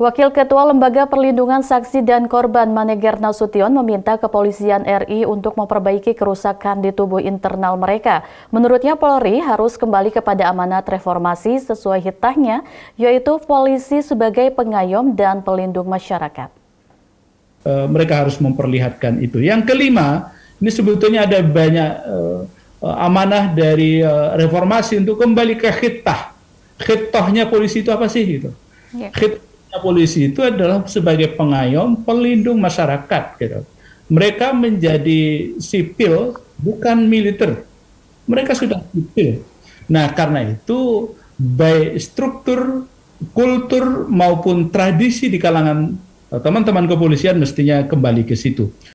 Wakil Ketua Lembaga Perlindungan Saksi dan Korban Maneger Nasution meminta kepolisian RI untuk memperbaiki kerusakan di tubuh internal mereka. Menurutnya Polri harus kembali kepada amanat reformasi sesuai hitahnya, yaitu polisi sebagai pengayom dan pelindung masyarakat. E, mereka harus memperlihatkan itu. Yang kelima, ini sebetulnya ada banyak e, amanah dari e, reformasi untuk kembali ke hitah. Hitahnya polisi itu apa sih gitu? Yeah. Hitah polisi itu adalah sebagai pengayom pelindung masyarakat gitu. Mereka menjadi sipil bukan militer. Mereka sudah sipil. Nah, karena itu baik struktur, kultur maupun tradisi di kalangan eh, teman-teman kepolisian mestinya kembali ke situ.